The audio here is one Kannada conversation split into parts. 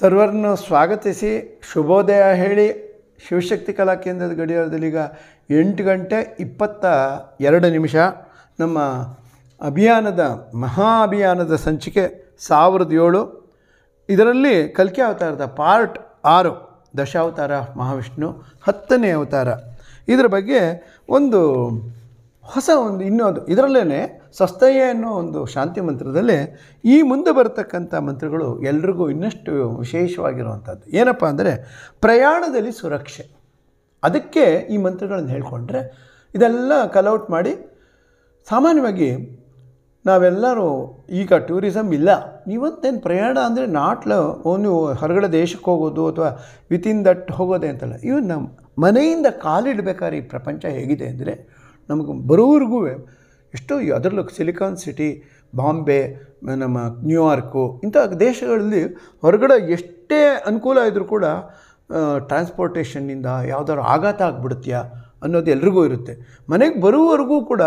ಸರ್ವರನ್ನು ಸ್ವಾಗತಿಸಿ ಶುಭೋದಯ ಹೇಳಿ ಶಿವಶಕ್ತಿ ಕಲಾ ಕೇಂದ್ರದ ಗಡಿಯಾರದಲ್ಲಿ ಈಗ ಎಂಟು ಗಂಟೆ ಇಪ್ಪತ್ತ ಎರಡು ನಿಮಿಷ ನಮ್ಮ ಅಭಿಯಾನದ ಮಹಾ ಅಭಿಯಾನದ ಸಂಚಿಕೆ ಸಾವಿರದ ಏಳು ಇದರಲ್ಲಿ ಕಲ್ಕಿ ಅವತಾರದ ಪಾರ್ಟ್ ಆರು ದಶಾವತಾರ ಮಹಾವಿಷ್ಣು ಹತ್ತನೇ ಅವತಾರ ಇದರ ಬಗ್ಗೆ ಒಂದು ಹೊಸ ಒಂದು ಇನ್ನೊಂದು ಇದರಲ್ಲೇ ಸ್ವಸ್ಥಯ್ಯ ಅನ್ನೋ ಒಂದು ಶಾಂತಿ ಮಂತ್ರದಲ್ಲಿ ಈ ಮುಂದೆ ಬರತಕ್ಕಂಥ ಮಂತ್ರಗಳು ಎಲ್ರಿಗೂ ಇನ್ನಷ್ಟು ವಿಶೇಷವಾಗಿರುವಂಥದ್ದು ಏನಪ್ಪ ಅಂದರೆ ಪ್ರಯಾಣದಲ್ಲಿ ಸುರಕ್ಷೆ ಅದಕ್ಕೆ ಈ ಮಂತ್ರಗಳನ್ನು ಹೇಳ್ಕೊಂಡ್ರೆ ಇದೆಲ್ಲ ಕಲೌಟ್ ಮಾಡಿ ಸಾಮಾನ್ಯವಾಗಿ ನಾವೆಲ್ಲರೂ ಈಗ ಟೂರಿಸಮ್ ಇಲ್ಲ ನೀವಂತೇನು ಪ್ರಯಾಣ ಅಂದರೆ ನಾಟ್ಲ ಒಂದು ಹೊರಗಡೆ ದೇಶಕ್ಕೆ ಹೋಗೋದು ಅಥವಾ ವಿತಿನ್ ದಟ್ ಹೋಗೋದೆ ಅಂತಲ್ಲ ಇವು ನಮ್ಮ ಮನೆಯಿಂದ ಕಾಲಿಡಬೇಕಾದ್ರೆ ಈ ಪ್ರಪಂಚ ಹೇಗಿದೆ ಅಂದರೆ ನಮಗೆ ಬರೋವರೆಗೂ ಎಷ್ಟೋ ಅದರಲ್ಲೂ ಸಿಲಿಕಾನ್ ಸಿಟಿ ಬಾಂಬೆ ನಮ್ಮ ನ್ಯೂಯಾರ್ಕು ಇಂಥ ದೇಶಗಳಲ್ಲಿ ಹೊರಗಡೆ ಎಷ್ಟೇ ಅನುಕೂಲ ಇದ್ದರೂ ಕೂಡ ಟ್ರಾನ್ಸ್ಪೋರ್ಟೇಷನ್ನಿಂದ ಯಾವುದಾದ್ರು ಆಘಾತ ಆಗಿಬಿಡುತ್ತೀಯಾ ಅನ್ನೋದು ಎಲ್ರಿಗೂ ಇರುತ್ತೆ ಮನೆಗೆ ಬರುವವರೆಗೂ ಕೂಡ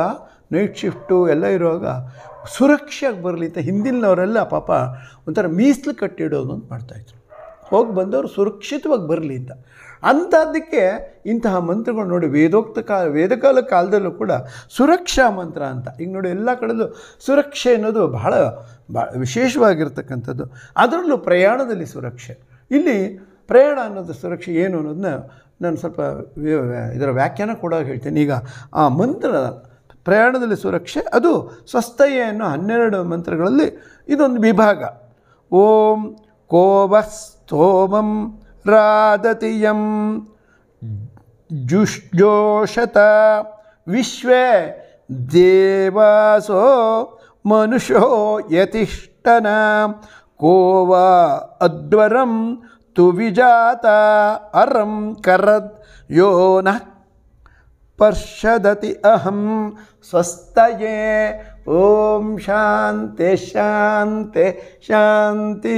ನೈಟ್ ಶಿಫ್ಟು ಎಲ್ಲ ಇರುವಾಗ ಸುರಕ್ಷೆಯಾಗಿ ಬರಲಿ ಅಂತ ಹಿಂದಿನವರೆಲ್ಲ ಪಾಪ ಒಂಥರ ಮೀಸಲು ಕಟ್ಟಿಡೋದು ಅಂತ ಮಾಡ್ತಾಯಿದ್ರು ಹೋಗಿ ಬಂದವರು ಸುರಕ್ಷಿತವಾಗಿ ಬರಲಿ ಅಂತ ಅಂಥದ್ದಕ್ಕೆ ಇಂತಹ ಮಂತ್ರಗಳು ನೋಡಿ ವೇದೋಕ್ತ ಕಾಲ ವೇದಕಾಲ ಕಾಲದಲ್ಲೂ ಕೂಡ ಸುರಕ್ಷಾ ಮಂತ್ರ ಅಂತ ಈಗ ನೋಡಿ ಎಲ್ಲ ಕಡೆಯಲ್ಲೂ ಸುರಕ್ಷೆ ಅನ್ನೋದು ಬಹಳ ಭಾಳ ವಿಶೇಷವಾಗಿರ್ತಕ್ಕಂಥದ್ದು ಅದರಲ್ಲೂ ಪ್ರಯಾಣದಲ್ಲಿ ಸುರಕ್ಷೆ ಇಲ್ಲಿ ಪ್ರಯಾಣ ಅನ್ನೋದು ಸುರಕ್ಷೆ ಏನು ಅನ್ನೋದನ್ನ ನಾನು ಸ್ವಲ್ಪ ಇದರ ವ್ಯಾಖ್ಯಾನ ಕೂಡ ಹೇಳ್ತೇನೆ ಈಗ ಆ ಮಂತ್ರ ಪ್ರಯಾಣದಲ್ಲಿ ಸುರಕ್ಷೆ ಅದು ಸ್ವಸ್ಥಯ ಅನ್ನೋ ಹನ್ನೆರಡು ಮಂತ್ರಗಳಲ್ಲಿ ಇದೊಂದು ವಿಭಾಗ ಓಂ ಕೋಬ ಸ್ಥೋಮಂ राधतियं जुष्जोषत विश्व देवासो मनुषो यतिष्ठन को वा अद्वरं तु विजाता अरम करद् यो नः पर्षदति अहं स्वस्तये ओम शांति शांति शांति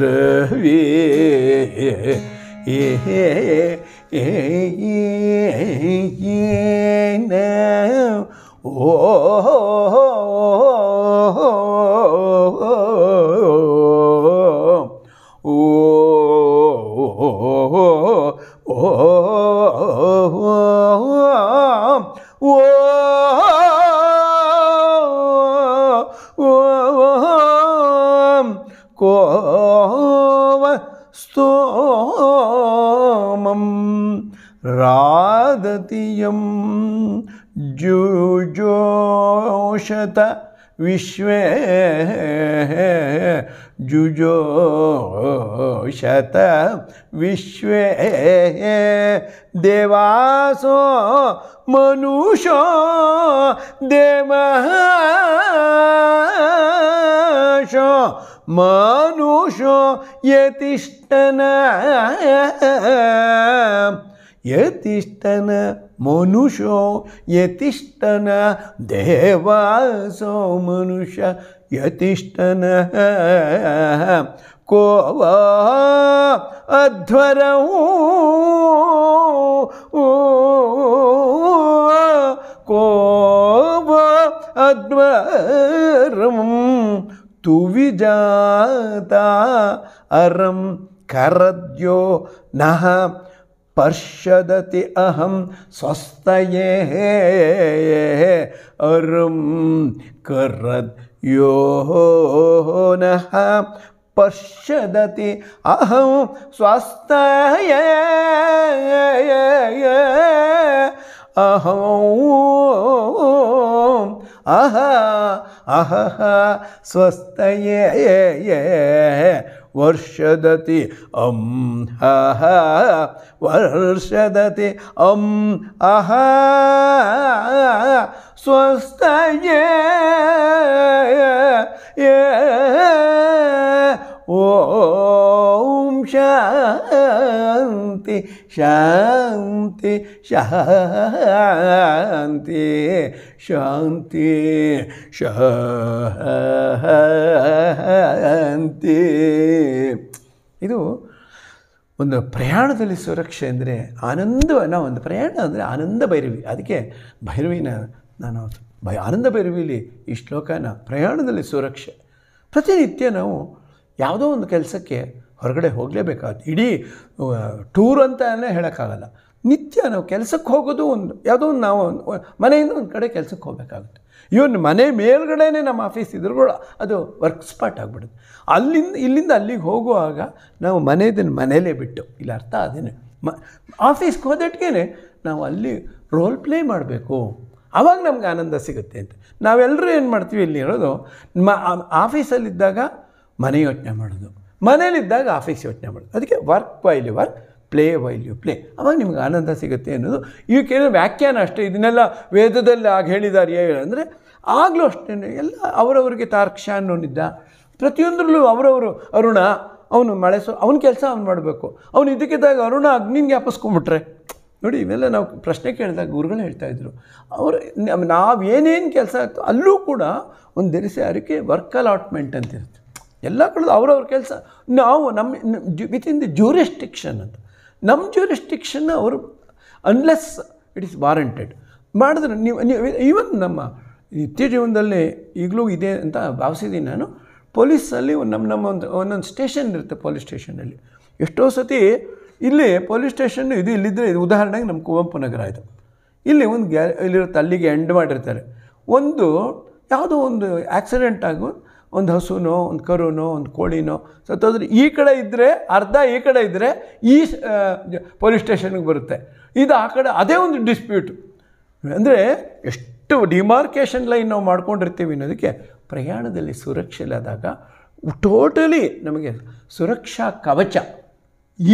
பிறவே ஏ विश्व जुजो शत विश्वे देवासो मनुषो देव मनुषो ये तिष्ठन ये तिष्ठन मनुष्यो ये तिष्ठन देवासो मनुष्य ये तिष्ठन को अध्वर अध्वरौ को अध्वरम अध्वरं तु विजाता अरम करद्यो नहा पर्षदति अहं स्वस्तये हे अरुं करद्यो नः पश्यदति अहं स्वस्तय अहं अह अहः स्वस्थय वर्षदति अं हः वर्षदति अं अह स्वस्तये ओ ಶಾಂತಿ ಶಾಂತಿ ಶಾಂತಿ ಶಾಂತಿ ಶಾಂತಿ ಇದು ಒಂದು ಪ್ರಯಾಣದಲ್ಲಿ ಸುರಕ್ಷೆ ಅಂದರೆ ಆನಂದ ನಾವು ಒಂದು ಪ್ರಯಾಣ ಅಂದರೆ ಆನಂದ ಭೈರವಿ ಅದಕ್ಕೆ ಭೈರವಿನ ನಾನು ಭಯ ಆನಂದ ಭೈರವಿಲಿ ಈ ಶ್ಲೋಕನ ಪ್ರಯಾಣದಲ್ಲಿ ಸುರಕ್ಷೆ ಪ್ರತಿನಿತ್ಯ ನಾವು ಯಾವುದೋ ಒಂದು ಕೆಲಸಕ್ಕೆ ಹೊರಗಡೆ ಹೋಗಲೇಬೇಕಾಗುತ್ತೆ ಇಡೀ ಟೂರ್ ಅಂತಲೇ ಹೇಳೋಕ್ಕಾಗಲ್ಲ ನಿತ್ಯ ನಾವು ಕೆಲಸಕ್ಕೆ ಹೋಗೋದು ಒಂದು ಯಾವುದೋ ಒಂದು ನಾವು ಮನೆಯಿಂದ ಒಂದು ಕಡೆ ಕೆಲಸಕ್ಕೆ ಹೋಗಬೇಕಾಗುತ್ತೆ ಇವನ್ ಮನೆ ಮೇಲ್ಗಡೆ ನಮ್ಮ ಆಫೀಸ್ ಕೂಡ ಅದು ವರ್ಕ್ ಸ್ಪಾಟ್ ಆಗಿಬಿಡುತ್ತೆ ಅಲ್ಲಿಂದ ಇಲ್ಲಿಂದ ಅಲ್ಲಿಗೆ ಹೋಗುವಾಗ ನಾವು ಮನೆದನ್ನು ಮನೇಲೇ ಬಿಟ್ಟು ಇಲ್ಲ ಅರ್ಥ ಅದೇನೆ ಮ ಆಫೀಸ್ಗೆ ಹೋದಟ್ಗೆ ನಾವು ಅಲ್ಲಿ ರೋಲ್ ಪ್ಲೇ ಮಾಡಬೇಕು ಆವಾಗ ನಮ್ಗೆ ಆನಂದ ಸಿಗುತ್ತೆ ಅಂತ ನಾವೆಲ್ಲರೂ ಏನು ಮಾಡ್ತೀವಿ ಇಲ್ಲಿ ಹೇಳೋದು ಮ ಆಫೀಸಲ್ಲಿದ್ದಾಗ ಮನೆ ಯೋಚನೆ ಮಾಡೋದು ಮನೇಲಿದ್ದಾಗ ಆಫೀಸ್ ಯೋಚನೆ ಮಾಡೋದು ಅದಕ್ಕೆ work while work play while you play ಅವಾಗ ನಿಮ್ಗೆ ಆನಂದ ಸಿಗುತ್ತೆ ಅನ್ನೋದು ಇವು ಕೇಳಿದ್ರೆ ವ್ಯಾಖ್ಯಾನ ಅಷ್ಟೇ ಇದನ್ನೆಲ್ಲ ವೇದದಲ್ಲಿ ಆಗ ಹೇಳಿದ್ದಾರೆ ಅಂದರೆ ಆಗಲೂ ಅಷ್ಟೇ ಎಲ್ಲ ಅವರವರಿಗೆ ತಾರ್ಕ್ಷ ಅನ್ನೋನಿದ್ದ ಪ್ರತಿಯೊಂದರಲ್ಲೂ ಅವರವರು ಅರುಣ ಅವನು ಮಳೆ ಸೊ ಅವನ ಕೆಲಸ ಅವ್ನು ಮಾಡಬೇಕು ಅವನು ಇದಕ್ಕಿದ್ದಾಗ ಅರುಣ ಅಗ್ನಿಗೆ ಜ್ಞಾಪಿಸ್ಕೊಂಡ್ಬಿಟ್ರೆ ನೋಡಿ ಇವೆಲ್ಲ ನಾವು ಪ್ರಶ್ನೆ ಕೇಳಿದಾಗ ಗುರುಗಳು ಹೇಳ್ತಾಯಿದ್ರು ಅವರು ನಾವೇನೇನು ಕೆಲಸ ಆಗ್ತೋ ಅಲ್ಲೂ ಕೂಡ ಒಂದು ದಿರಿಸೆ ಅರಿಕೆ ವರ್ಕ್ ಅಲಾಟ್ಮೆಂಟ್ ಅಂತಿರುತ್ತೆ ಎಲ್ಲ ಕಳೆದು ಅವರವ್ರ ಕೆಲಸ ನಾವು ನಮ್ಮ ವಿತ್ ಇನ್ ದಿ ಜ್ಯೂರಿಸ್ಟಿಕ್ಷನ್ ಅಂತ ನಮ್ಮ ಜ್ಯೂರಿಸ್ಟಿಕ್ಷನ್ ಅವರು ಅನ್ಲೆಸ್ ಇಟ್ ಈಸ್ ವಾರಂಟೆಡ್ ಮಾಡಿದ್ರೆ ನೀವು ನೀವು ಈವನ್ ನಮ್ಮ ನಿತ್ಯ ಜೀವನದಲ್ಲಿ ಈಗಲೂ ಇದೆ ಅಂತ ಭಾವಿಸಿದ್ದೀನಿ ನಾನು ಪೊಲೀಸಲ್ಲಿ ನಮ್ಮ ನಮ್ಮ ಒಂದು ಒಂದೊಂದು ಸ್ಟೇಷನ್ ಇರುತ್ತೆ ಪೊಲೀಸ್ ಸ್ಟೇಷನಲ್ಲಿ ಎಷ್ಟೋ ಸತಿ ಇಲ್ಲಿ ಪೊಲೀಸ್ ಸ್ಟೇಷನ್ ಇದು ಇಲ್ಲಿದ್ದರೆ ಇದು ಉದಾಹರಣೆಗೆ ನಮ್ಮ ಕುವೆಂಪು ನಗರ ಆಯಿತು ಇಲ್ಲಿ ಒಂದು ಗ್ಯಾ ಇಲ್ಲಿರುತ್ತೆ ಅಲ್ಲಿಗೆ ಎಂಡ್ ಮಾಡಿರ್ತಾರೆ ಒಂದು ಯಾವುದೋ ಒಂದು ಆಕ್ಸಿಡೆಂಟ್ ಆಗೋ ಒಂದು ಹಸುನೋ ಒಂದು ಕರುನೋ ಒಂದು ಕೋಳಿನೋ ಸತ್ತೋದ್ರೆ ಈ ಕಡೆ ಇದ್ದರೆ ಅರ್ಧ ಈ ಕಡೆ ಇದ್ದರೆ ಈ ಪೊಲೀಸ್ ಸ್ಟೇಷನ್ಗೆ ಬರುತ್ತೆ ಇದು ಆ ಕಡೆ ಅದೇ ಒಂದು ಡಿಸ್ಪ್ಯೂಟ್ ಅಂದರೆ ಎಷ್ಟು ಡಿಮಾರ್ಕೇಶನ್ ಲೈನ್ ನಾವು ಮಾಡ್ಕೊಂಡಿರ್ತೀವಿ ಅನ್ನೋದಕ್ಕೆ ಪ್ರಯಾಣದಲ್ಲಿ ಸುರಕ್ಷೆ ಟೋಟಲಿ ನಮಗೆ ಸುರಕ್ಷಾ ಕವಚ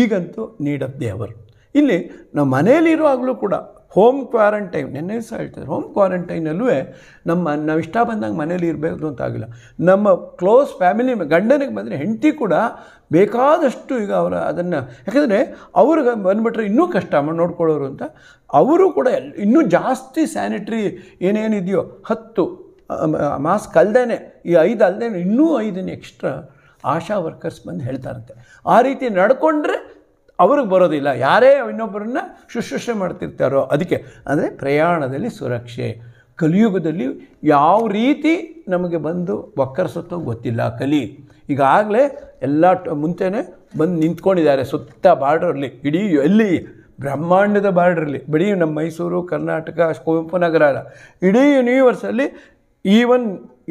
ಈಗಂತೂ ನೀಡದ್ದೇ ಅವರು ಇಲ್ಲಿ ನಮ್ಮ ಮನೆಯಲ್ಲಿರುವಾಗಲೂ ಕೂಡ ಹೋಮ್ ಕ್ವಾರಂಟೈನ್ ನಿನ್ನೆ ಸಹ ಹೇಳ್ತಾರೆ ಹೋಮ್ ಕ್ವಾರಂಟೈನಲ್ಲೂ ನಮ್ಮ ನಾವು ಇಷ್ಟ ಬಂದಾಗ ಮನೇಲಿ ಇರಬೇಕು ಅಂತ ಆಗಿಲ್ಲ ನಮ್ಮ ಕ್ಲೋಸ್ ಫ್ಯಾಮಿಲಿ ಗಂಡನಿಗೆ ಬಂದರೆ ಹೆಂಡತಿ ಕೂಡ ಬೇಕಾದಷ್ಟು ಈಗ ಅವರ ಅದನ್ನು ಯಾಕಂದರೆ ಅವ್ರಿಗೆ ಬಂದುಬಿಟ್ರೆ ಇನ್ನೂ ಕಷ್ಟ ನೋಡ್ಕೊಳ್ಳೋರು ಅಂತ ಅವರು ಕೂಡ ಇನ್ನೂ ಜಾಸ್ತಿ ಸ್ಯಾನಿಟ್ರಿ ಏನೇನಿದೆಯೋ ಹತ್ತು ಮಾಸ್ಕ್ ಅಲ್ಲದೇ ಈ ಐದು ಅಲ್ಲದೆ ಇನ್ನೂ ಐದನ್ನು ಎಕ್ಸ್ಟ್ರಾ ಆಶಾ ವರ್ಕರ್ಸ್ ಬಂದು ಹೇಳ್ತಾರಂತೆ ಆ ರೀತಿ ನಡ್ಕೊಂಡ್ರೆ ಅವ್ರಿಗೆ ಬರೋದಿಲ್ಲ ಯಾರೇ ಇನ್ನೊಬ್ಬರನ್ನ ಶುಶ್ರೂಷೆ ಮಾಡ್ತಿರ್ತಾರೋ ಅದಕ್ಕೆ ಅಂದರೆ ಪ್ರಯಾಣದಲ್ಲಿ ಸುರಕ್ಷೆ ಕಲಿಯುಗದಲ್ಲಿ ಯಾವ ರೀತಿ ನಮಗೆ ಬಂದು ಒಕ್ಕರಿಸುತ್ತೋ ಗೊತ್ತಿಲ್ಲ ಕಲಿ ಈಗಾಗಲೇ ಎಲ್ಲ ಮುಂದೆನೇ ಬಂದು ನಿಂತ್ಕೊಂಡಿದ್ದಾರೆ ಸುತ್ತ ಬಾರ್ಡ್ರಲ್ಲಿ ಇಡೀ ಎಲ್ಲಿ ಬ್ರಹ್ಮಾಂಡದ ಬಾರ್ಡ್ರಲ್ಲಿ ಬರೀ ನಮ್ಮ ಮೈಸೂರು ಕರ್ನಾಟಕ ಕುವೆಂಪು ನಗರ ಇಡೀ ಯೂನಿವರ್ಸಲ್ಲಿ ಈವನ್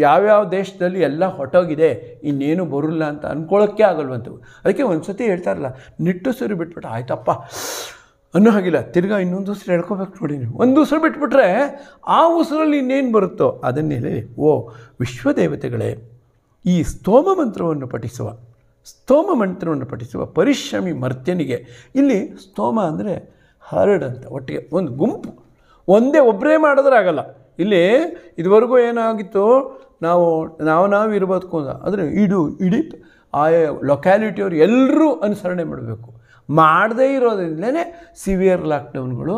ಯಾವ್ಯಾವ ದೇಶದಲ್ಲಿ ಎಲ್ಲ ಹೊಟ್ಟೋಗಿದೆ ಇನ್ನೇನು ಬರಲ್ಲ ಅಂತ ಅಂದ್ಕೊಳ್ಳೋಕ್ಕೆ ಆಗಲ್ವಂಥವು ಅದಕ್ಕೆ ಒಂದು ಸತಿ ಹೇಳ್ತಾರಲ್ಲ ಸರಿ ಬಿಟ್ಬಿಟ್ಟು ಆಯ್ತಪ್ಪ ಅನ್ನೋ ಹಾಗಿಲ್ಲ ತಿರ್ಗಾ ಇನ್ನೊಂದು ಉಸಿರು ಹೇಳ್ಕೊಬೇಕು ನೋಡಿ ನೀವು ಒಂದು ಉಸಿರು ಬಿಟ್ಬಿಟ್ರೆ ಆ ಉಸಿರಲ್ಲಿ ಇನ್ನೇನು ಬರುತ್ತೋ ಅದನ್ನೇ ಹೇಳಿ ಓ ವಿಶ್ವದೇವತೆಗಳೇ ಈ ಸ್ತೋಮ ಮಂತ್ರವನ್ನು ಪಠಿಸುವ ಸ್ತೋಮ ಮಂತ್ರವನ್ನು ಪಠಿಸುವ ಪರಿಶ್ರಮಿ ಮರ್ತ್ಯನಿಗೆ ಇಲ್ಲಿ ಸ್ತೋಮ ಅಂದರೆ ಹರಡಂತ ಒಟ್ಟಿಗೆ ಒಂದು ಗುಂಪು ಒಂದೇ ಒಬ್ಬರೇ ಮಾಡಿದ್ರೆ ಆಗಲ್ಲ ಇಲ್ಲಿ ಇದುವರೆಗೂ ಏನಾಗಿತ್ತು ನಾವು ನಾವು ನಾವು ಇರಬೇಕು ಅಂದರೆ ಇಡು ಇಡೀ ಆ ಲೊಕ್ಯಾಲಿಟಿಯವ್ರು ಎಲ್ಲರೂ ಅನುಸರಣೆ ಮಾಡಬೇಕು ಮಾಡದೇ ಇರೋದ್ರಿಂದಲೇ ಸಿವಿಯರ್ ಲಾಕ್ಡೌನ್ಗಳು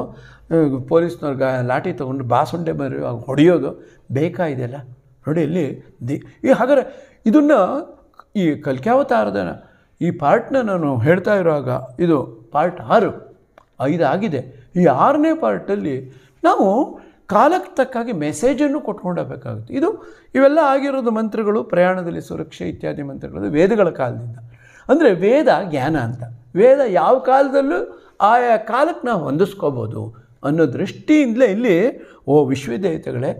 ಪೊಲೀಸ್ನವ್ರು ಗಾ ಲಾಠಿ ತೊಗೊಂಡು ಬಾಸುಂಡೆ ಬರೀ ಹೊಡೆಯೋದು ಬೇಕಾಯಿದೆಯಲ್ಲ ನೋಡಿ ಇಲ್ಲಿ ದಿ ಈ ಇದನ್ನು ಈ ಕಲ್ಕ್ಯಾವತಾರದ ಈ ಪಾರ್ಟ್ನ ನಾನು ಹೇಳ್ತಾ ಇರುವಾಗ ಇದು ಪಾರ್ಟ್ ಆರು ಐದಾಗಿದೆ ಆಗಿದೆ ಈ ಆರನೇ ಪಾರ್ಟಲ್ಲಿ ನಾವು ಕಾಲಕ್ಕೆ ತಕ್ಕಾಗಿ ಮೆಸೇಜನ್ನು ಕೊಟ್ಕೊಂಡಬೇಕಾಗುತ್ತೆ ಇದು ಇವೆಲ್ಲ ಆಗಿರೋದು ಮಂತ್ರಗಳು ಪ್ರಯಾಣದಲ್ಲಿ ಸುರಕ್ಷೆ ಇತ್ಯಾದಿ ಮಂತ್ರಗಳು ವೇದಗಳ ಕಾಲದಿಂದ ಅಂದರೆ ವೇದ ಜ್ಞಾನ ಅಂತ ವೇದ ಯಾವ ಕಾಲದಲ್ಲೂ ಆಯಾ ಕಾಲಕ್ಕೆ ನಾವು ಹೊಂದಿಸ್ಕೋಬೋದು ಅನ್ನೋ ದೃಷ್ಟಿಯಿಂದಲೇ ಇಲ್ಲಿ ಓ ವಿಶ್ವದೇವತೆಗಳೇ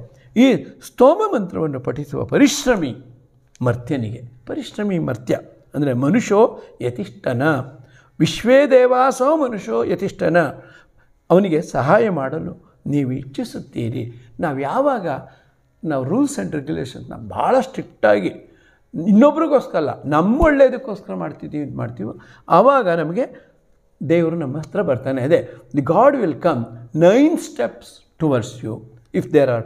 ಈ ಸ್ತೋಮ ಮಂತ್ರವನ್ನು ಪಠಿಸುವ ಪರಿಶ್ರಮಿ ಮರ್ತ್ಯನಿಗೆ ಪರಿಶ್ರಮಿ ಮರ್ತ್ಯ ಅಂದರೆ ಮನುಷ್ಯೋ ಯತಿಷ್ಠನ ವಿಶ್ವೇ ದೇವಾಸೋ ಮನುಷ್ಯೋ ಯತಿಷ್ಠನ ಅವನಿಗೆ ಸಹಾಯ ಮಾಡಲು ನೀವು ಇಚ್ಛಿಸುತ್ತೀರಿ ನಾವು ಯಾವಾಗ ನಾವು ರೂಲ್ಸ್ ಆ್ಯಂಡ್ ರೆಗ್ಯುಲೇಷನ್ಸ್ನ ಭಾಳ ಸ್ಟ್ರಿಕ್ಟಾಗಿ ಇನ್ನೊಬ್ರಿಗೋಸ್ಕರ ನಮ್ಮ ಒಳ್ಳೆಯದಕ್ಕೋಸ್ಕರ ಮಾಡ್ತಿದ್ದೀವಿ ಇದು ಮಾಡ್ತೀವೋ ಆವಾಗ ನಮಗೆ ದೇವರು ನಮ್ಮ ಹತ್ರ ಬರ್ತಾನೆ ಅದೇ the god will come nine steps towards you if there are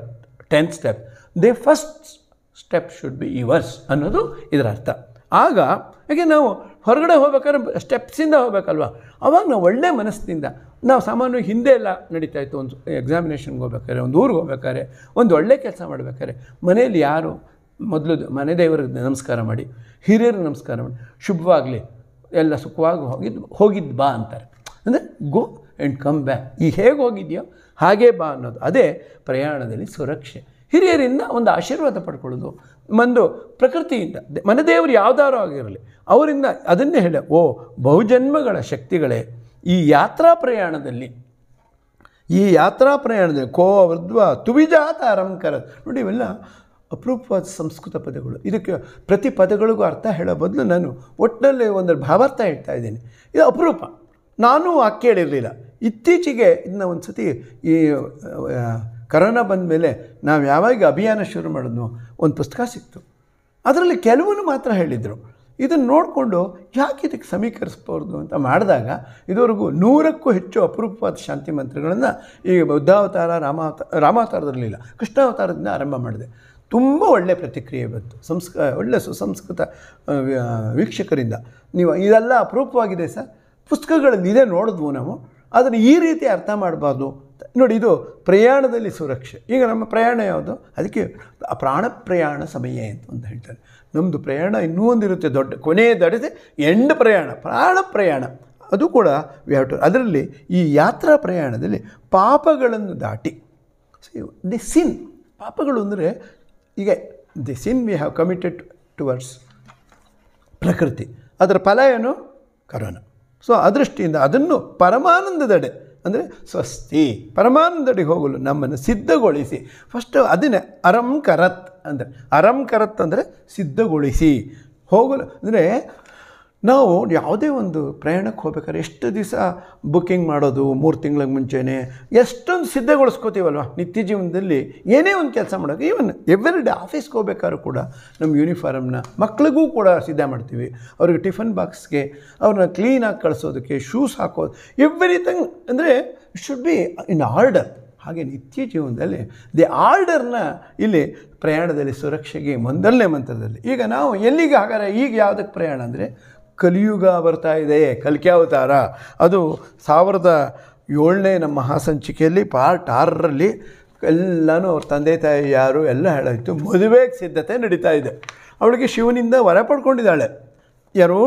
ten step the first step should be yours ಅನ್ನೋದು ಇದರ ಅರ್ಥ ಆಗ ಹಾಗೆ ನಾವು ಹೊರಗಡೆ ಹೋಗ್ಬೇಕಾದ್ರೆ ಸ್ಟೆಪ್ಸಿಂದ ಹೋಗ್ಬೇಕಲ್ವ ಆವಾಗ ನಾವು ಒಳ್ಳೆಯ ಮನಸ್ಸಿನಿಂದ ನಾವು ಸಾಮಾನ್ಯವಾಗಿ ಹಿಂದೆ ಎಲ್ಲ ನಡೀತಾ ಇತ್ತು ಒಂದು ಎಕ್ಸಾಮಿನೇಷನ್ಗೆ ಹೋಗ್ಬೇಕಾದ್ರೆ ಒಂದು ಊರಿಗೆ ಹೋಗ್ಬೇಕಾದ್ರೆ ಒಂದು ಒಳ್ಳೆ ಕೆಲಸ ಮಾಡಬೇಕಾದ್ರೆ ಮನೆಯಲ್ಲಿ ಯಾರು ಮೊದಲು ಮನೆ ದೇವರಿಗೆ ನಮಸ್ಕಾರ ಮಾಡಿ ಹಿರಿಯರು ನಮಸ್ಕಾರ ಮಾಡಿ ಶುಭವಾಗಲಿ ಎಲ್ಲ ಸುಖವಾಗಿ ಹೋಗಿದ್ದು ಹೋಗಿದ್ದು ಬಾ ಅಂತಾರೆ ಅಂದರೆ ಗೋ ಆ್ಯಂಡ್ ಕಮ್ ಬ್ಯಾಕ್ ಈ ಹೇಗೆ ಹೋಗಿದೆಯೋ ಹಾಗೇ ಬಾ ಅನ್ನೋದು ಅದೇ ಪ್ರಯಾಣದಲ್ಲಿ ಸುರಕ್ಷೆ ಹಿರಿಯರಿಂದ ಒಂದು ಆಶೀರ್ವಾದ ಪಡ್ಕೊಳ್ಳೋದು ಒಂದು ಪ್ರಕೃತಿಯಿಂದ ಮನೆ ದೇವರು ಯಾವ್ದಾರು ಆಗಿರಲಿ ಅವರಿಂದ ಅದನ್ನೇ ಹೇಳ ಓ ಬಹುಜನ್ಮಗಳ ಶಕ್ತಿಗಳೇ ಈ ಯಾತ್ರಾ ಪ್ರಯಾಣದಲ್ಲಿ ಈ ಯಾತ್ರಾ ಪ್ರಯಾಣದಲ್ಲಿ ಕೋ ವೃದ್ವ ತುವಿಜಾತ ಅರಂಕರ ನೋಡಿ ಇವೆಲ್ಲ ಅಪರೂಪವಾದ ಸಂಸ್ಕೃತ ಪದಗಳು ಇದಕ್ಕೆ ಪ್ರತಿ ಪದಗಳಿಗೂ ಅರ್ಥ ಹೇಳೋ ಬದಲು ನಾನು ಒಟ್ಟಿನಲ್ಲಿ ಒಂದು ಭಾವಾರ್ಥ ಹೇಳ್ತಾ ಇದ್ದೀನಿ ಇದು ಅಪರೂಪ ನಾನೂ ಆ ಕೇಳಿರಲಿಲ್ಲ ಇತ್ತೀಚೆಗೆ ಇದನ್ನ ಒಂದು ಸತಿ ಈ ಕರೋನಾ ಬಂದ ಮೇಲೆ ನಾವು ಯಾವಾಗ ಅಭಿಯಾನ ಶುರು ಮಾಡಿದ್ನೋ ಒಂದು ಪುಸ್ತಕ ಸಿಕ್ತು ಅದರಲ್ಲಿ ಕೆಲವನು ಮಾತ್ರ ಹೇಳಿದರು ಇದನ್ನು ನೋಡಿಕೊಂಡು ಯಾಕೆ ಇದಕ್ಕೆ ಸಮೀಕರಿಸ್ಬಾರ್ದು ಅಂತ ಮಾಡಿದಾಗ ಇದುವರೆಗೂ ನೂರಕ್ಕೂ ಹೆಚ್ಚು ಅಪರೂಪವಾದ ಶಾಂತಿ ಮಂತ್ರಗಳನ್ನು ಈ ಬುದ್ಧಾವತಾರ ರಾಮಾವತ ರಾಮಾವತಾರದಲ್ಲಿಲ್ಲ ಕೃಷ್ಣಾವತಾರದಿಂದ ಆರಂಭ ಮಾಡಿದೆ ತುಂಬ ಒಳ್ಳೆಯ ಪ್ರತಿಕ್ರಿಯೆ ಬಂತು ಸಂಸ್ಕ ಒಳ್ಳೆ ಸುಸಂಸ್ಕೃತ ವೀಕ್ಷಕರಿಂದ ನೀವು ಇದೆಲ್ಲ ಅಪರೂಪವಾಗಿದೆ ಸರ್ ಪುಸ್ತಕಗಳಲ್ಲಿ ಇದೇ ನೋಡಿದ್ವು ನಾವು ಅದನ್ನು ಈ ರೀತಿ ಅರ್ಥ ಮಾಡಬಾರ್ದು ನೋಡಿ ಇದು ಪ್ರಯಾಣದಲ್ಲಿ ಸುರಕ್ಷೆ ಈಗ ನಮ್ಮ ಪ್ರಯಾಣ ಯಾವುದು ಅದಕ್ಕೆ ಪ್ರಾಣ ಪ್ರಯಾಣ ಸಮಯ ಅಂತ ಅಂತ ಹೇಳ್ತಾರೆ ನಮ್ಮದು ಪ್ರಯಾಣ ಇನ್ನೂ ಒಂದಿರುತ್ತೆ ದೊಡ್ಡ ದಡದೆ ಎಂಡ್ ಪ್ರಯಾಣ ಪ್ರಾಣ ಪ್ರಯಾಣ ಅದು ಕೂಡ ಟು ಅದರಲ್ಲಿ ಈ ಯಾತ್ರಾ ಪ್ರಯಾಣದಲ್ಲಿ ಪಾಪಗಳನ್ನು ದಾಟಿ ದಿ ಸಿನ್ ಪಾಪಗಳು ಅಂದರೆ ಈಗ the sin we have committed towards ಪ್ರಕೃತಿ ಅದರ ಫಲ ಏನು ಕರೋನ ಸೊ ಅದೃಷ್ಟಿಯಿಂದ ಅದನ್ನು ಪರಮಾನಂದದಡೆ ಅಂದರೆ ಸ್ವಸ್ತಿ ಪರಮಾನಂದಡೆಗೆ ಹೋಗಲು ನಮ್ಮನ್ನು ಸಿದ್ಧಗೊಳಿಸಿ ಫಸ್ಟು ಅದನ್ನೇ ಅರಂ ಕರತ್ ಅಂದರೆ ಅರಂ ಕರತ್ ಅಂದರೆ ಸಿದ್ಧಗೊಳಿಸಿ ಹೋಗಲು ಅಂದರೆ ನಾವು ಯಾವುದೇ ಒಂದು ಪ್ರಯಾಣಕ್ಕೆ ಹೋಗ್ಬೇಕಾದ್ರೆ ಎಷ್ಟು ದಿವಸ ಬುಕ್ಕಿಂಗ್ ಮಾಡೋದು ಮೂರು ತಿಂಗಳಿಗೆ ಮುಂಚೆನೇ ಎಷ್ಟೊಂದು ಸಿದ್ಧಗೊಳಿಸ್ಕೋತೀವಲ್ವ ನಿತ್ಯ ಜೀವನದಲ್ಲಿ ಏನೇ ಒಂದು ಕೆಲಸ ಮಾಡೋಕೆ ಈವನ್ ಎವ್ರಿ ಡೇ ಆಫೀಸ್ಗೆ ಹೋಗ್ಬೇಕಾದ್ರೂ ಕೂಡ ನಮ್ಮ ಯೂನಿಫಾರ್ಮ್ನ ಮಕ್ಳಿಗೂ ಕೂಡ ಸಿದ್ಧ ಮಾಡ್ತೀವಿ ಅವ್ರಿಗೆ ಟಿಫನ್ ಬಾಕ್ಸ್ಗೆ ಅವ್ರನ್ನ ಕ್ಲೀನಾಗಿ ಕಳಿಸೋದಕ್ಕೆ ಶೂಸ್ ಹಾಕೋದು ಎವ್ರಿಥಿಂಗ್ ಅಂದರೆ ಶುಡ್ ಬಿ ಇನ್ ಆರ್ಡರ್ ಹಾಗೆ ನಿತ್ಯ ಜೀವನದಲ್ಲಿ ದಿ ಆರ್ಡರ್ನ ಇಲ್ಲಿ ಪ್ರಯಾಣದಲ್ಲಿ ಸುರಕ್ಷೆಗೆ ಮೊದಲನೇ ಮಂತ್ರದಲ್ಲಿ ಈಗ ನಾವು ಎಲ್ಲಿಗೆ ಹಾಗಾದ್ರೆ ಈಗ ಯಾವುದಕ್ಕೆ ಪ್ರಯಾಣ ಅಂದರೆ ಕಲಿಯುಗ ಬರ್ತಾ ಇದೆ ಅವತಾರ ಅದು ಸಾವಿರದ ಏಳನೇ ನಮ್ಮ ಮಹಾಸಂಚಿಕೆಯಲ್ಲಿ ಪಾರ್ಟ್ ಆರರಲ್ಲಿ ಎಲ್ಲನೂ ಅವ್ರ ತಂದೆ ತಾಯಿ ಯಾರು ಎಲ್ಲ ಹೇಳಾಯಿತು ಮದುವೆಗೆ ಸಿದ್ಧತೆ ನಡೀತಾ ಇದೆ ಅವಳಿಗೆ ಶಿವನಿಂದ ವರ ಪಡ್ಕೊಂಡಿದ್ದಾಳೆ ಯಾರು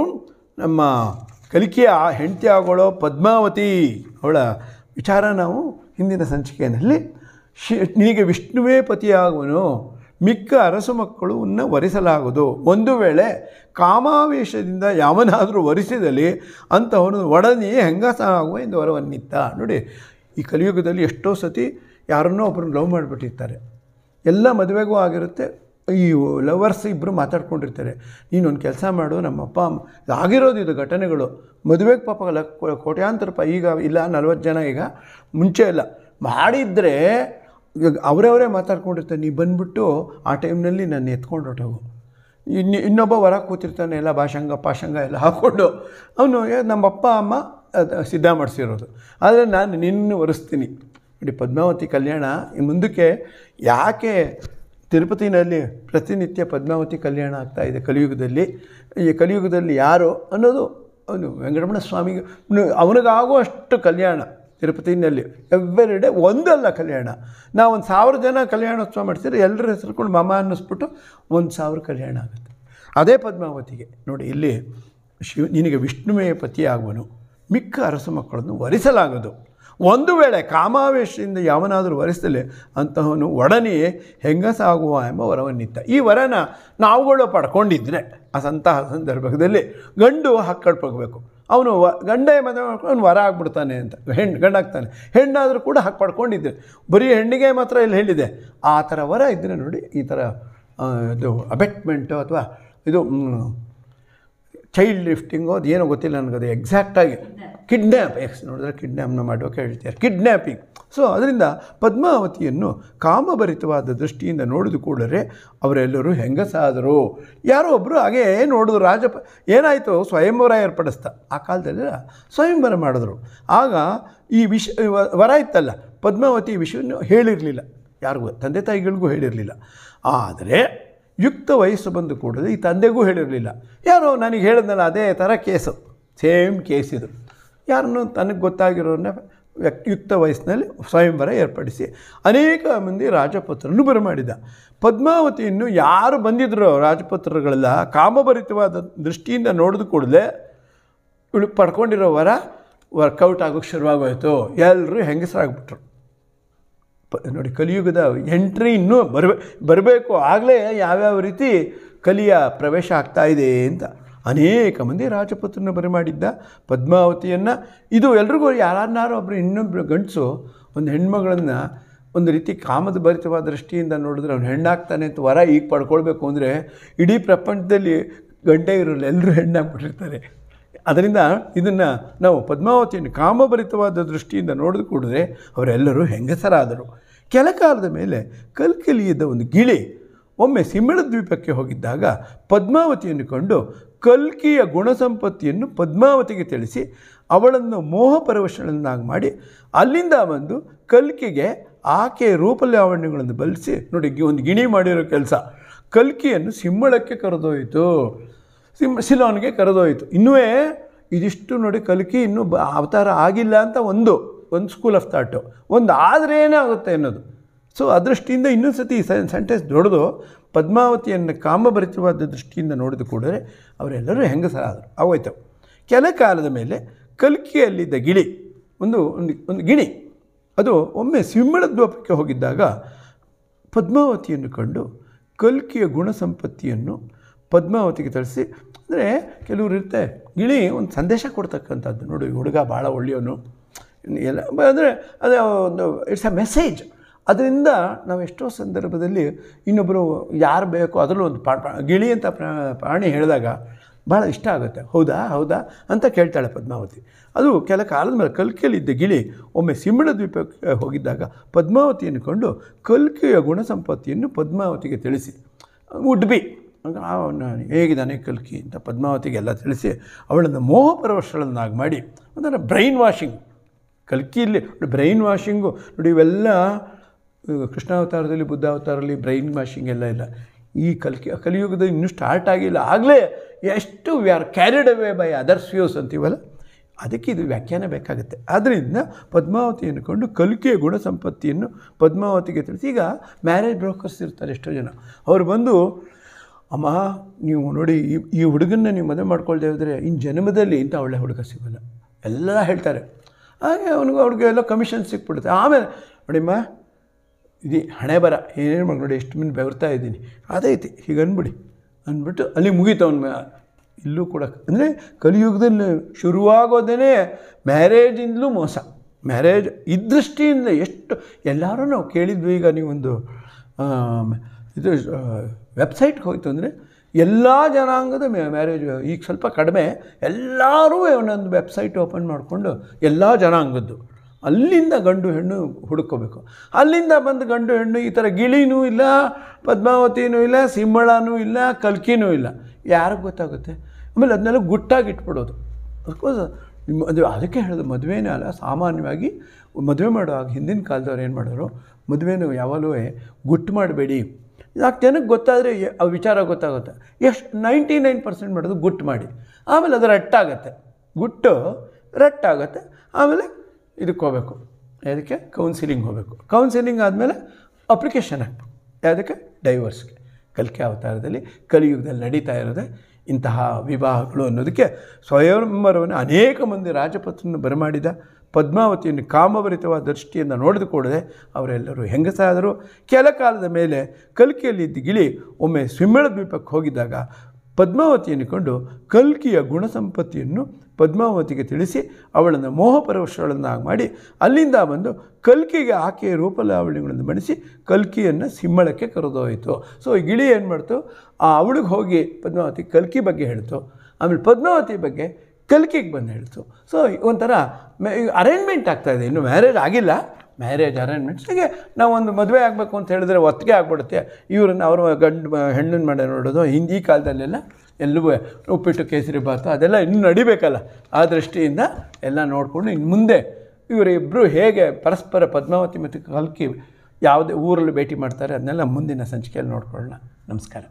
ನಮ್ಮ ಕಲಿಕೆಯ ಹೆಂಡತಿ ಆಗೋಳೋ ಪದ್ಮಾವತಿ ಅವಳ ವಿಚಾರ ನಾವು ಹಿಂದಿನ ಸಂಚಿಕೆಯಲ್ಲಿ ಶಿ ನಿನಗೆ ವಿಷ್ಣುವೇ ಪತಿಯಾಗುವನು ಮಿಕ್ಕ ಅರಸು ಮಕ್ಕಳು ವರಿಸಲಾಗದು ಒಂದು ವೇಳೆ ಕಾಮಾವೇಶದಿಂದ ಯಾವನಾದರೂ ವರಿಸಿದಲ್ಲಿ ಅಂಥವನು ಒಡನೆಯೇ ಆಗುವ ಎಂದು ವರವನ್ನಿತ್ತ ನೋಡಿ ಈ ಕಲಿಯುಗದಲ್ಲಿ ಎಷ್ಟೋ ಸತಿ ಯಾರನ್ನೋ ಒಬ್ಬರು ಲವ್ ಮಾಡಿಬಿಟ್ಟಿರ್ತಾರೆ ಎಲ್ಲ ಮದುವೆಗೂ ಆಗಿರುತ್ತೆ ಈ ಲವರ್ಸ್ ಇಬ್ಬರು ಮಾತಾಡ್ಕೊಂಡಿರ್ತಾರೆ ನೀನೊಂದು ಕೆಲಸ ಮಾಡು ನಮ್ಮ ಅಪ್ಪ ಆಗಿರೋದು ಇದು ಘಟನೆಗಳು ಮದುವೆಗೆ ಪಾಪ ಕೋಟ್ಯಾಂತರ ರೂಪಾಯಿ ಈಗ ಇಲ್ಲ ನಲ್ವತ್ತು ಜನ ಈಗ ಮುಂಚೆ ಇಲ್ಲ ಮಾಡಿದರೆ ಈಗ ಅವರೇ ನೀ ಬಂದುಬಿಟ್ಟು ಆ ಟೈಮ್ನಲ್ಲಿ ನಾನು ಎತ್ಕೊಂಡು ಇನ್ನು ಇನ್ನೊಬ್ಬ ಹೊರ ಕೂತಿರ್ತಾನೆ ಎಲ್ಲ ಭಾಷಂಗ ಪಾಶಂಗ ಎಲ್ಲ ಹಾಕ್ಕೊಂಡು ಅವನು ನಮ್ಮ ಅಪ್ಪ ಅಮ್ಮ ಸಿದ್ಧ ಮಾಡಿಸಿರೋದು ಆದರೆ ನಾನು ನಿನ್ನ ಒರೆಸ್ತೀನಿ ನೋಡಿ ಪದ್ಮಾವತಿ ಕಲ್ಯಾಣ ಮುಂದಕ್ಕೆ ಯಾಕೆ ತಿರುಪತಿನಲ್ಲಿ ಪ್ರತಿನಿತ್ಯ ಪದ್ಮಾವತಿ ಕಲ್ಯಾಣ ಆಗ್ತಾಯಿದೆ ಕಲಿಯುಗದಲ್ಲಿ ಈ ಕಲಿಯುಗದಲ್ಲಿ ಯಾರು ಅನ್ನೋದು ಅವನು ವೆಂಕಟರಮಣ ಸ್ವಾಮಿಗೆ ಅವನಿಗಾಗುವಷ್ಟು ಕಲ್ಯಾಣ ತಿರುಪತಿನಲ್ಲಿ ಎವ್ರಿ ಡೇ ಒಂದಲ್ಲ ಕಲ್ಯಾಣ ನಾವು ಒಂದು ಸಾವಿರ ಜನ ಕಲ್ಯಾಣೋತ್ಸವ ಮಾಡ್ತೀರಿ ಎಲ್ಲರ ಹೆಸರುಕೊಂಡು ಮಮ ಅನ್ನಿಸ್ಬಿಟ್ಟು ಒಂದು ಸಾವಿರ ಕಲ್ಯಾಣ ಆಗುತ್ತೆ ಅದೇ ಪದ್ಮಾವತಿಗೆ ನೋಡಿ ಇಲ್ಲಿ ಶಿವ ನಿನಗೆ ವಿಷ್ಣುವೇ ಪತಿಯಾಗುವನು ಮಿಕ್ಕ ಅರಸ ಮಕ್ಕಳನ್ನು ವರಿಸಲಾಗದು ಒಂದು ವೇಳೆ ಕಾಮಾವೇಶದಿಂದ ಯಾವನಾದರೂ ವರಿಸಲಿ ಅಂತಹವನು ಒಡನೆಯೇ ಹೆಂಗಸಾಗುವ ಎಂಬ ವರವನ್ನಿತ್ತ ಈ ವರನ ನಾವುಗಳು ಆ ಅಂತಹ ಸಂದರ್ಭದಲ್ಲಿ ಗಂಡು ಹಕ್ಕಡ್ಪಡ್ಬೇಕು ಅವನು ವ ಗಂಡೇ ಮದುವೆ ಮಾಡ್ಕೊಂಡು ವರ ಆಗ್ಬಿಡ್ತಾನೆ ಅಂತ ಹೆಣ್ಣು ಗಂಡಾಗ್ತಾನೆ ಹೆಣ್ಣಾದರೂ ಕೂಡ ಹಾಕಿ ಪಡ್ಕೊಂಡಿದ್ದೆ ಬರೀ ಹೆಣ್ಣಿಗೆ ಮಾತ್ರ ಇಲ್ಲಿ ಹೇಳಿದೆ ಆ ಥರ ವರ ಇದ್ದರೆ ನೋಡಿ ಈ ಥರ ಇದು ಅಬೆಟ್ಮೆಂಟು ಅಥವಾ ಇದು ಚೈಲ್ಡ್ ಲಿಫ್ಟಿಂಗು ಅದೇನೋ ಗೊತ್ತಿಲ್ಲ ನನಗದು ಎಕ್ಸಾಕ್ಟಾಗಿ ಕಿಡ್ನ್ಯಾಪ್ ಎಕ್ಸ್ ನೋಡಿದ್ರೆ ಕಿಡ್ನ್ಯಾಪ್ನ ಮಾಡೋಕೆ ಹೇಳ್ತಾರೆ ಕಿಡ್ನ್ಯಾಪಿಂಗ್ ಸೊ ಅದರಿಂದ ಪದ್ಮಾವತಿಯನ್ನು ಕಾಮಭರಿತವಾದ ದೃಷ್ಟಿಯಿಂದ ನೋಡಿದು ಕೂಡಲೇ ಅವರೆಲ್ಲರೂ ಹೆಂಗಸಾದರು ಯಾರೋ ಒಬ್ಬರು ಹಾಗೇ ನೋಡಿದ್ರು ರಾಜಪ ಏನಾಯಿತು ಸ್ವಯಂವರ ಏರ್ಪಡಿಸ್ತಾ ಆ ಕಾಲದಲ್ಲಿ ಸ್ವಯಂವರ ಮಾಡಿದ್ರು ಆಗ ಈ ವಿಷ ವರ ಇತ್ತಲ್ಲ ಪದ್ಮಾವತಿ ವಿಷಯವನ್ನು ಹೇಳಿರಲಿಲ್ಲ ಯಾರಿಗೂ ತಂದೆ ತಾಯಿಗಳಿಗೂ ಹೇಳಿರಲಿಲ್ಲ ಆದರೆ ಯುಕ್ತ ವಯಸ್ಸು ಬಂದು ಕೂಡಲೇ ಈ ತಂದೆಗೂ ಹೇಳಿರಲಿಲ್ಲ ಯಾರೋ ನನಗೆ ಹೇಳಿದ್ನಲ್ಲ ಅದೇ ಥರ ಕೇಸು ಸೇಮ್ ಕೇಸ್ ಇದು ಯಾರನ್ನು ತನಗೆ ಗೊತ್ತಾಗಿರೋನ್ನ ವ್ಯಕ್ತಿ ಯುಕ್ತ ವಯಸ್ಸಿನಲ್ಲಿ ಸ್ವಯಂವರ ಏರ್ಪಡಿಸಿ ಅನೇಕ ಮಂದಿ ರಾಜಪುತ್ರನ್ನು ಬರಮಾಡಿದ ಪದ್ಮಾವತಿಯನ್ನು ಯಾರು ಬಂದಿದ್ದರು ರಾಜಪುತ್ರಗಳೆಲ್ಲ ಕಾಮಭರಿತವಾದ ದೃಷ್ಟಿಯಿಂದ ನೋಡಿದ ಕೂಡಲೇ ಇಳು ಪಡ್ಕೊಂಡಿರೋ ವರ ವರ್ಕೌಟ್ ಆಗೋಕ್ಕೆ ಶುರುವಾಗೋಯಿತು ಎಲ್ಲರೂ ಹೆಂಗಸರಾಗ್ಬಿಟ್ರು ಪ ನೋಡಿ ಕಲಿಯುಗದ ಎಂಟ್ರಿ ಇನ್ನೂ ಬರಬೇ ಬರಬೇಕು ಆಗಲೇ ಯಾವ್ಯಾವ ರೀತಿ ಕಲಿಯ ಪ್ರವೇಶ ಆಗ್ತಾ ಇದೆ ಅಂತ ಅನೇಕ ಮಂದಿ ರಾಜಪುತ್ರನ ಬರಮಾಡಿದ್ದ ಪದ್ಮಾವತಿಯನ್ನು ಇದು ಎಲ್ರಿಗೂ ಯಾರನ್ನಾರು ಒಬ್ಬರು ಇನ್ನೊಬ್ಬರು ಗಂಡಸು ಒಂದು ಹೆಣ್ಮಗಳನ್ನು ಒಂದು ರೀತಿ ಕಾಮದ ಭರಿತವಾದ ದೃಷ್ಟಿಯಿಂದ ನೋಡಿದ್ರೆ ಅವ್ನು ಹೆಣ್ಣಾಗ್ತಾನೆ ಅಂತ ವರ ಈಗ ಪಡ್ಕೊಳ್ಬೇಕು ಅಂದರೆ ಇಡೀ ಪ್ರಪಂಚದಲ್ಲಿ ಗಂಟೆ ಇರೋಲ್ಲ ಎಲ್ಲರೂ ಹೆಣ್ಣಾಗ್ಬಿಟ್ಟಿರ್ತಾರೆ ಅದರಿಂದ ಇದನ್ನು ನಾವು ಪದ್ಮಾವತಿಯನ್ನು ಕಾಮಭರಿತವಾದ ದೃಷ್ಟಿಯಿಂದ ನೋಡಿದ ಕೂಡಿದ್ರೆ ಅವರೆಲ್ಲರೂ ಹೆಂಗಸರಾದರು ಕೆಲ ಕಾಲದ ಮೇಲೆ ಕಲ್ಕಲಿಯದ ಒಂದು ಗಿಳಿ ಒಮ್ಮೆ ಸಿಂಹಳ ದ್ವೀಪಕ್ಕೆ ಹೋಗಿದ್ದಾಗ ಪದ್ಮಾವತಿಯನ್ನು ಕಂಡು ಕಲ್ಕಿಯ ಗುಣಸಂಪತ್ತಿಯನ್ನು ಪದ್ಮಾವತಿಗೆ ತಿಳಿಸಿ ಅವಳನ್ನು ಮೋಹ ಮಾಡಿ ಅಲ್ಲಿಂದ ಬಂದು ಕಲ್ಕಿಗೆ ಆಕೆಯ ರೂಪಲಾವಣ್ಯಗಳನ್ನು ಬಳಸಿ ನೋಡಿ ಒಂದು ಗಿಣಿ ಮಾಡಿರೋ ಕೆಲಸ ಕಲ್ಕಿಯನ್ನು ಸಿಂಹಳಕ್ಕೆ ಕರೆದೊಯಿತು ಸಿಮ್ ಸಿಲೋನ್ಗೆ ಕರೆದೋಯಿತು ಇನ್ನೂ ಇದಿಷ್ಟು ನೋಡಿ ಕಲ್ಕಿ ಇನ್ನೂ ಬ ಅವತಾರ ಆಗಿಲ್ಲ ಅಂತ ಒಂದು ಒಂದು ಸ್ಕೂಲ್ ಆಫ್ ಥಾಟು ಒಂದು ಆದರೆ ಆಗುತ್ತೆ ಅನ್ನೋದು ಸೊ ಅದೃಷ್ಟಿಯಿಂದ ಇನ್ನೊಂದು ಸತಿ ಸೆಂಟೆನ್ಸ್ ದೊಡ್ದು ಪದ್ಮಾವತಿಯನ್ನು ಕಾಮಭರಿತವಾದ ದೃಷ್ಟಿಯಿಂದ ನೋಡಿದ ಕೂಡಲೇ ಅವರೆಲ್ಲರೂ ಹೆಂಗಸರಾದರು ಆಗೋಯ್ತು ಕೆಲ ಕಾಲದ ಮೇಲೆ ಕಲ್ಕಿಯಲ್ಲಿದ್ದ ಗಿಳಿ ಒಂದು ಒಂದು ಒಂದು ಗಿಣಿ ಅದು ಒಮ್ಮೆ ಸಿಂಹಳ ದ್ವೀಪಕ್ಕೆ ಹೋಗಿದ್ದಾಗ ಪದ್ಮಾವತಿಯನ್ನು ಕಂಡು ಕಲ್ಕಿಯ ಗುಣ ಸಂಪತ್ತಿಯನ್ನು ಪದ್ಮಾವತಿಗೆ ತಿಳಿಸಿ ಅಂದರೆ ಕೆಲವ್ರು ಇರುತ್ತೆ ಗಿಳಿ ಒಂದು ಸಂದೇಶ ಕೊಡ್ತಕ್ಕಂಥದ್ದು ನೋಡಿ ಹುಡುಗ ಭಾಳ ಒಳ್ಳೆಯವನು ಎಲ್ಲ ಅಂದರೆ ಅದು ಒಂದು ಇಟ್ಸ್ ಅ ಮೆಸೇಜ್ ಅದರಿಂದ ನಾವು ಎಷ್ಟೋ ಸಂದರ್ಭದಲ್ಲಿ ಇನ್ನೊಬ್ಬರು ಯಾರು ಬೇಕೋ ಅದರಲ್ಲೂ ಒಂದು ಪಾ ಗಿಳಿ ಅಂತ ಪ್ರಾಣಿ ಹೇಳಿದಾಗ ಭಾಳ ಇಷ್ಟ ಆಗುತ್ತೆ ಹೌದಾ ಹೌದಾ ಅಂತ ಕೇಳ್ತಾಳೆ ಪದ್ಮಾವತಿ ಅದು ಕೆಲ ಕಾಲದ ಮೇಲೆ ಕಲ್ಕಿಯಲ್ಲಿದ್ದ ಗಿಳಿ ಒಮ್ಮೆ ಸಿಂಹಳ ದ್ವೀಪಕ್ಕೆ ಹೋಗಿದ್ದಾಗ ಪದ್ಮಾವತಿಯನ್ನು ಕಂಡು ಕಲ್ಕೆಯ ಗುಣ ಸಂಪತ್ತಿಯನ್ನು ಪದ್ಮಾವತಿಗೆ ತಿಳಿಸಿ ವುಡ್ ಬಿ ಅವನು ಹೇಗಿದ್ದಾನೆ ಕಲ್ಕಿ ಅಂತ ಪದ್ಮಾವತಿಗೆಲ್ಲ ತಿಳಿಸಿ ಅವಳನ್ನು ಮೋಹಪರವಶಳನ್ನಾಗಿ ಮಾಡಿ ಒಂಥರ ಬ್ರೈನ್ ವಾಷಿಂಗ್ ಕಲ್ಕಿಯಲ್ಲಿ ಬ್ರೈನ್ ವಾಷಿಂಗು ನೋಡಿ ಇವೆಲ್ಲ ಕೃಷ್ಣಾವತಾರದಲ್ಲಿ ಬುದ್ಧಾವತಾರದಲ್ಲಿ ಬ್ರೈನ್ ವಾಷಿಂಗ್ ಎಲ್ಲ ಇಲ್ಲ ಈ ಕಲ್ಕಿ ಕಲಿಯುಗದ ಇನ್ನೂ ಸ್ಟಾರ್ಟ್ ಆಗಿಲ್ಲ ಆಗಲೇ ಎಷ್ಟು we are carried away by others views ಅಂತೀವಲ್ಲ ಅದಕ್ಕೆ ಇದು ವ್ಯಾಖ್ಯಾನ ಬೇಕಾಗುತ್ತೆ ಆದ್ದರಿಂದ ಪದ್ಮಾವತಿ ಅಂದ್ಕೊಂಡು ಕಲ್ಕಿಯ ಗುಣ ಸಂಪತ್ತಿಯನ್ನು ಪದ್ಮಾವತಿಗೆ ತಿಳಿಸಿ ಈಗ ಮ್ಯಾರೇಜ್ ಬ್ರೋಕರ್ಸ್ ಇರ್ತಾರೆ ಎಷ್ಟೋ ಜನ ಅವರು ಬಂದು ಅಮ್ಮ ನೀವು ನೋಡಿ ಈ ಈ ಹುಡುಗನ್ನ ನೀವು ಮದುವೆ ಮಾಡ್ಕೊಳ್ದೆ ಹೋದರೆ ಇನ್ನು ಜನ್ಮದಲ್ಲಿ ಇಂಥ ಒಳ್ಳೆ ಹುಡುಗ ಸಿಗೋಲ್ಲ ಎಲ್ಲ ಹೇಳ್ತಾರೆ ಹಾಗೆ ಅವನಿಗೂ ಅವ್ರಿಗೆ ಎಲ್ಲ ಕಮಿಷನ್ ಸಿಕ್ಬಿಡುತ್ತೆ ಆಮೇಲೆ ನೋಡಿಮ್ಮ ಇದು ಹಣೆ ಬರ ಏನೇನು ಮಾಡಿ ನೋಡಿ ಎಷ್ಟು ಮಂದಿ ಬೆವರ್ತಾ ಇದ್ದೀನಿ ಅದೈತಿ ಹೀಗೆ ಅಂದ್ಬಿಡಿ ಅಂದ್ಬಿಟ್ಟು ಅಲ್ಲಿ ಮುಗೀತು ಅವನ ಇಲ್ಲೂ ಕೂಡ ಅಂದರೆ ಕಲಿಯುಗದಲ್ಲಿ ಶುರುವಾಗೋದೇ ಮ್ಯಾರೇಜಿಂದಲೂ ಮೋಸ ಮ್ಯಾರೇಜ್ ಈ ದೃಷ್ಟಿಯಿಂದ ಎಷ್ಟು ಎಲ್ಲರೂ ನಾವು ಕೇಳಿದ್ವಿ ಈಗ ನೀವೊಂದು ಇದು ವೆಬ್ಸೈಟ್ಗೆ ಹೋಯಿತು ಅಂದರೆ ಎಲ್ಲ ಜನಾಂಗದ ಮ್ಯಾರೇಜ್ ಈಗ ಸ್ವಲ್ಪ ಕಡಿಮೆ ಎಲ್ಲರೂ ಒಂದೊಂದು ವೆಬ್ಸೈಟ್ ಓಪನ್ ಮಾಡಿಕೊಂಡು ಎಲ್ಲ ಜನಾಂಗದ್ದು ಅಲ್ಲಿಂದ ಗಂಡು ಹೆಣ್ಣು ಹುಡುಕೋಬೇಕು ಅಲ್ಲಿಂದ ಬಂದು ಗಂಡು ಹೆಣ್ಣು ಈ ಥರ ಗಿಳಿನೂ ಇಲ್ಲ ಪದ್ಮಾವತಿನೂ ಇಲ್ಲ ಸಿಂಹಳನೂ ಇಲ್ಲ ಕಲ್ಕಿನೂ ಇಲ್ಲ ಯಾರಿಗೆ ಗೊತ್ತಾಗುತ್ತೆ ಆಮೇಲೆ ಅದನ್ನೆಲ್ಲ ಗುಟ್ಟಾಗಿಟ್ಬಿಡೋದು ಅದಕ್ಕೋಸ್ ಅದು ಅದಕ್ಕೆ ಹೇಳೋದು ಮದುವೆನೇ ಅಲ್ಲ ಸಾಮಾನ್ಯವಾಗಿ ಮದುವೆ ಮಾಡುವಾಗ ಹಿಂದಿನ ಕಾಲದವ್ರು ಏನು ಮಾಡೋರು ಮದುವೆನೂ ಯಾವಾಗಲೂ ಗುಟ್ಟು ಮಾಡಬೇಡಿ ನಾಲ್ಕು ಜನಕ್ಕೆ ಗೊತ್ತಾದರೆ ಆ ವಿಚಾರ ಗೊತ್ತಾಗುತ್ತೆ ಎಷ್ಟು ನೈಂಟಿ ನೈನ್ ಪರ್ಸೆಂಟ್ ಮಾಡೋದು ಗುಟ್ಟು ಮಾಡಿ ಆಮೇಲೆ ಅದು ರಟ್ಟಾಗತ್ತೆ ಗುಟ್ಟು ರಟ್ಟಾಗತ್ತೆ ಆಮೇಲೆ ಇದಕ್ಕೆ ಹೋಗಬೇಕು ಯಾವುದಕ್ಕೆ ಕೌನ್ಸಿಲಿಂಗ್ ಹೋಗಬೇಕು ಕೌನ್ಸಿಲಿಂಗ್ ಆದಮೇಲೆ ಅಪ್ಲಿಕೇಶನ್ ಹಾಕಬೇಕು ಯಾವುದಕ್ಕೆ ಡೈವರ್ಸ್ಗೆ ಕಲಿಕೆ ಅವತಾರದಲ್ಲಿ ಕಲಿಯುಗದಲ್ಲಿ ನಡೀತಾ ಇರೋದೆ ಇಂತಹ ವಿವಾಹಗಳು ಅನ್ನೋದಕ್ಕೆ ಸ್ವಯಂವರವನ್ನು ಅನೇಕ ಮಂದಿ ರಾಜಪತ್ರನ್ನು ಬರಮಾಡಿದ ಪದ್ಮಾವತಿಯನ್ನು ಕಾಮಭರಿತವಾದ ದೃಷ್ಟಿಯಿಂದ ನೋಡಿದ ಕೂಡಲೇ ಅವರೆಲ್ಲರೂ ಹೆಂಗಸಾದರು ಕೆಲ ಕಾಲದ ಮೇಲೆ ಕಲ್ಕಿಯಲ್ಲಿದ್ದ ಗಿಳಿ ಒಮ್ಮೆ ಸಿಂಹಳ ದ್ವೀಪಕ್ಕೆ ಹೋಗಿದ್ದಾಗ ಪದ್ಮಾವತಿಯನ್ನು ಕಂಡು ಕಲ್ಕಿಯ ಸಂಪತ್ತಿಯನ್ನು ಪದ್ಮಾವತಿಗೆ ತಿಳಿಸಿ ಅವಳನ್ನು ಮೋಹಪರವಶಳನ್ನಾಗಿ ಮಾಡಿ ಅಲ್ಲಿಂದ ಬಂದು ಕಲ್ಕಿಗೆ ಆಕೆಯ ರೂಪಲಾವಳಿಗಳನ್ನು ಬಣಿಸಿ ಕಲ್ಕಿಯನ್ನು ಸಿಂಹಳಕ್ಕೆ ಕರೆದೋಯಿತು ಸೊ ಗಿಳಿ ಏನು ಮಾಡ್ತು ಆ ಅವಳಿಗೆ ಹೋಗಿ ಪದ್ಮಾವತಿ ಕಲ್ಕಿ ಬಗ್ಗೆ ಹೇಳ್ತು ಆಮೇಲೆ ಪದ್ಮಾವತಿ ಬಗ್ಗೆ ಕಲಿಕೆಗೆ ಬಂದು ಹೇಳ್ತು ಸೊ ಒಂಥರ ಅರೇಂಜ್ಮೆಂಟ್ ಇದೆ ಇನ್ನು ಮ್ಯಾರೇಜ್ ಆಗಿಲ್ಲ ಮ್ಯಾರೇಜ್ ಅರೇಂಜ್ಮೆಂಟ್ಸ್ ಹೀಗೆ ನಾವೊಂದು ಮದುವೆ ಆಗಬೇಕು ಅಂತ ಹೇಳಿದ್ರೆ ಒತ್ತಿಗೆ ಆಗ್ಬಿಡುತ್ತೆ ಇವ್ರನ್ನ ಅವರು ಗಂಡು ಹೆಣ್ಣಿನ ಮಾಡಿ ನೋಡೋದು ಹಿಂದಿ ಕಾಲದಲ್ಲೆಲ್ಲ ಎಲ್ಲವೂ ಉಪ್ಪಿಟ್ಟು ಕೇಸರಿ ಭಾತ ಅದೆಲ್ಲ ಇನ್ನೂ ನಡಿಬೇಕಲ್ಲ ಆ ದೃಷ್ಟಿಯಿಂದ ಎಲ್ಲ ನೋಡಿಕೊಂಡು ಇನ್ನು ಮುಂದೆ ಇವರಿಬ್ಬರು ಹೇಗೆ ಪರಸ್ಪರ ಪದ್ಮಾವತಿ ಮತ್ತು ಕಲ್ಕಿ ಯಾವುದೇ ಊರಲ್ಲಿ ಭೇಟಿ ಮಾಡ್ತಾರೆ ಅದನ್ನೆಲ್ಲ ಮುಂದಿನ ಸಂಚಿಕೆಯಲ್ಲಿ ನೋಡ್ಕೊಳ್ಳೋಣ ನಮಸ್ಕಾರ